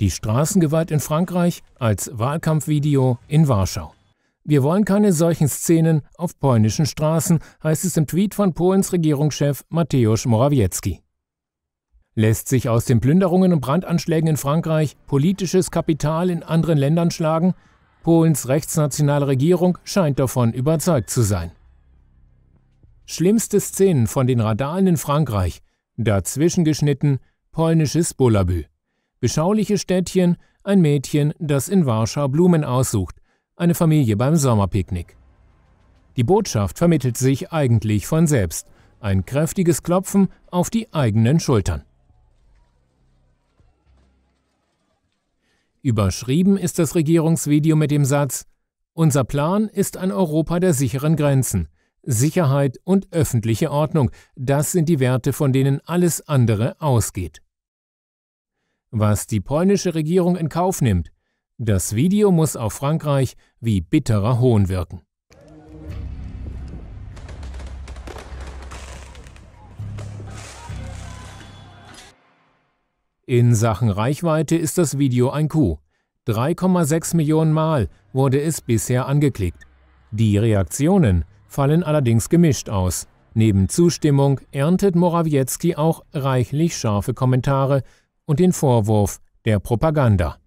Die Straßengewalt in Frankreich als Wahlkampfvideo in Warschau. Wir wollen keine solchen Szenen auf polnischen Straßen, heißt es im Tweet von Polens Regierungschef Mateusz Morawiecki. Lässt sich aus den Plünderungen und Brandanschlägen in Frankreich politisches Kapital in anderen Ländern schlagen? Polens rechtsnationale Regierung scheint davon überzeugt zu sein. Schlimmste Szenen von den Radalen in Frankreich, dazwischen geschnitten polnisches Bullabü. Beschauliche Städtchen, ein Mädchen, das in Warschau Blumen aussucht, eine Familie beim Sommerpicknick. Die Botschaft vermittelt sich eigentlich von selbst, ein kräftiges Klopfen auf die eigenen Schultern. Überschrieben ist das Regierungsvideo mit dem Satz Unser Plan ist ein Europa der sicheren Grenzen. Sicherheit und öffentliche Ordnung, das sind die Werte, von denen alles andere ausgeht was die polnische Regierung in Kauf nimmt. Das Video muss auf Frankreich wie bitterer Hohn wirken. In Sachen Reichweite ist das Video ein Coup. 3,6 Millionen Mal wurde es bisher angeklickt. Die Reaktionen fallen allerdings gemischt aus. Neben Zustimmung erntet Morawiecki auch reichlich scharfe Kommentare und den Vorwurf der Propaganda.